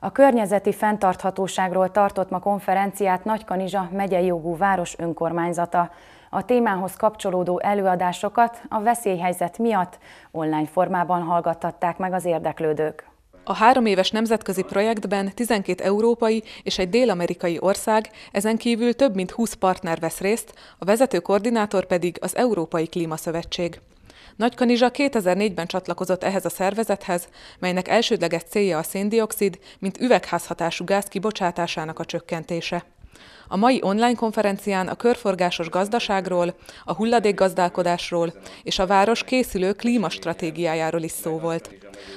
A környezeti fenntarthatóságról tartott ma konferenciát Nagykanizsa megyei jogú város önkormányzata. A témához kapcsolódó előadásokat a veszélyhelyzet miatt online formában hallgattatták meg az érdeklődők. A három éves nemzetközi projektben 12 európai és egy dél-amerikai ország, ezen kívül több mint 20 partner vesz részt, a vezető koordinátor pedig az Európai Klímaszövetség. Nagykanizsa 2004-ben csatlakozott ehhez a szervezethez, melynek elsődleges célja a széndiokszid, mint üvegházhatású gáz kibocsátásának a csökkentése. A mai online konferencián a körforgásos gazdaságról, a hulladékgazdálkodásról és a város készülő klímastratégiájáról is szó volt.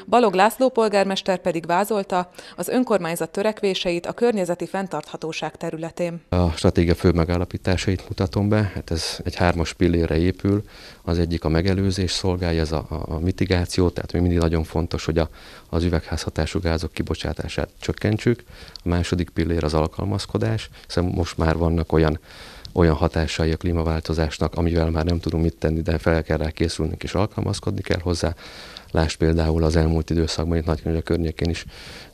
Balog László polgármester pedig vázolta az önkormányzat törekvéseit a környezeti fenntarthatóság területén. A stratégia fő megállapításait mutatom be, hát ez egy hármas pillére épül, az egyik a megelőzés szolgálja, ez a, a mitigáció, tehát még mindig nagyon fontos, hogy a, az üvegházhatású gázok kibocsátását csökkentsük. A második pillér az alkalmazkodás, hiszen szóval most már vannak olyan olyan hatásai a klímaváltozásnak, amivel már nem tudunk mit tenni, de fel kell rá készülni és alkalmazkodni kell hozzá. Lásd például az elmúlt időszakban itt nagy a környékén is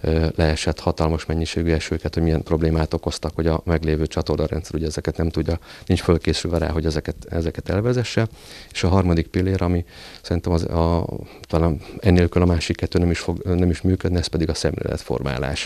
ö, leesett hatalmas mennyiségű esőket, hogy milyen problémát okoztak, hogy a meglévő csatornarendszer ugye ezeket nem tudja, nincs fölkészülve rá, hogy ezeket, ezeket elvezesse. És a harmadik pillér, ami szerintem az, a, talán ennélkül a másik kettő nem is, fog, nem is működne, ez pedig a szemléletformálás.